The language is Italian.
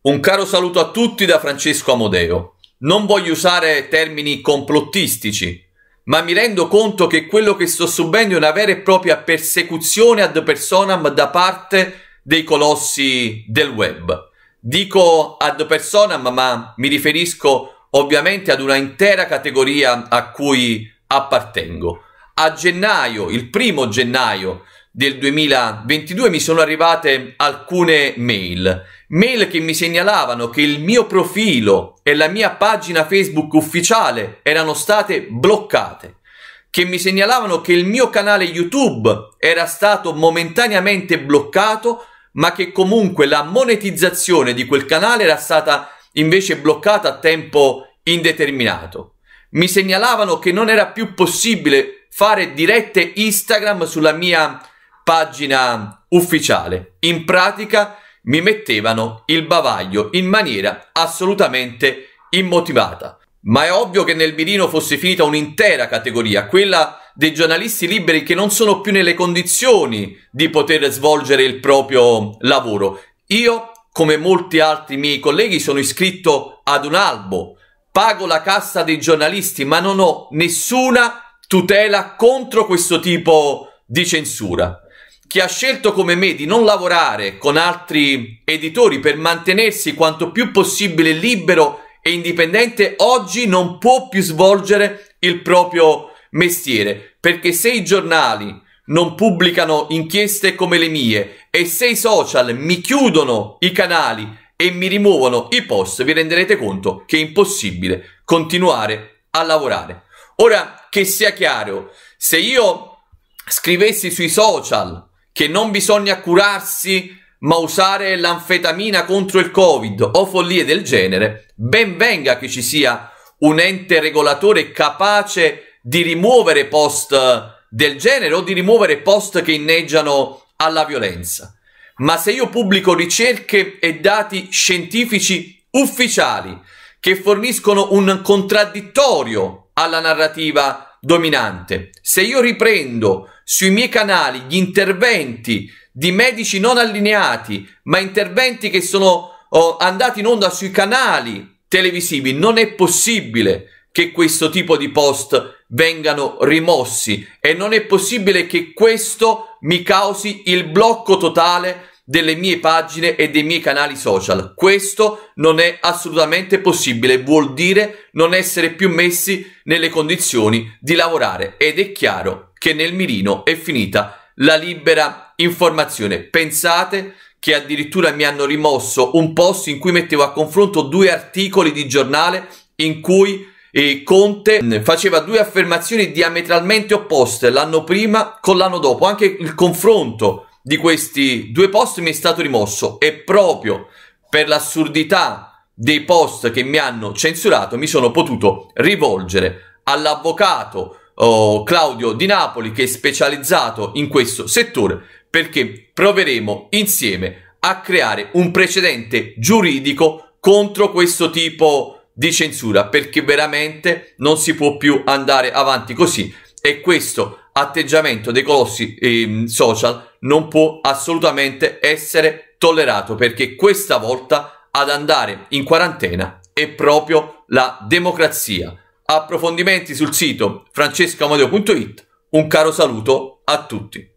Un caro saluto a tutti da Francesco Amodeo. Non voglio usare termini complottistici, ma mi rendo conto che quello che sto subendo è una vera e propria persecuzione ad personam da parte dei colossi del web. Dico ad personam, ma mi riferisco ovviamente ad una intera categoria a cui appartengo. A gennaio, il primo gennaio del 2022 mi sono arrivate alcune mail, mail che mi segnalavano che il mio profilo e la mia pagina Facebook ufficiale erano state bloccate, che mi segnalavano che il mio canale YouTube era stato momentaneamente bloccato, ma che comunque la monetizzazione di quel canale era stata invece bloccata a tempo indeterminato. Mi segnalavano che non era più possibile fare dirette Instagram sulla mia pagina ufficiale. In pratica mi mettevano il bavaglio in maniera assolutamente immotivata. Ma è ovvio che nel mirino fosse finita un'intera categoria, quella dei giornalisti liberi che non sono più nelle condizioni di poter svolgere il proprio lavoro. Io, come molti altri miei colleghi, sono iscritto ad un albo, pago la cassa dei giornalisti, ma non ho nessuna tutela contro questo tipo di censura. Chi ha scelto come me di non lavorare con altri editori per mantenersi quanto più possibile libero e indipendente oggi non può più svolgere il proprio mestiere, perché se i giornali non pubblicano inchieste come le mie e se i social mi chiudono i canali e mi rimuovono i post, vi renderete conto che è impossibile continuare a lavorare. Ora che sia chiaro, se io scrivessi sui social che non bisogna curarsi ma usare l'anfetamina contro il covid o follie del genere, ben venga che ci sia un ente regolatore capace di rimuovere post eh, del genere o di rimuovere post che inneggiano alla violenza. Ma se io pubblico ricerche e dati scientifici ufficiali che forniscono un contraddittorio alla narrativa dominante, se io riprendo sui miei canali gli interventi di medici non allineati, ma interventi che sono oh, andati in onda sui canali televisivi, non è possibile che questo tipo di post vengano rimossi e non è possibile che questo mi causi il blocco totale delle mie pagine e dei miei canali social. Questo non è assolutamente possibile, vuol dire non essere più messi nelle condizioni di lavorare ed è chiaro che nel mirino è finita la libera informazione. Pensate che addirittura mi hanno rimosso un post in cui mettevo a confronto due articoli di giornale in cui eh, Conte faceva due affermazioni diametralmente opposte l'anno prima con l'anno dopo. Anche il confronto di questi due post mi è stato rimosso e proprio per l'assurdità dei post che mi hanno censurato mi sono potuto rivolgere all'avvocato oh, Claudio Di Napoli che è specializzato in questo settore perché proveremo insieme a creare un precedente giuridico contro questo tipo di censura perché veramente non si può più andare avanti così e questo atteggiamento dei colossi eh, social non può assolutamente essere tollerato perché questa volta ad andare in quarantena è proprio la democrazia approfondimenti sul sito francescamadeo.it. Un caro saluto a tutti.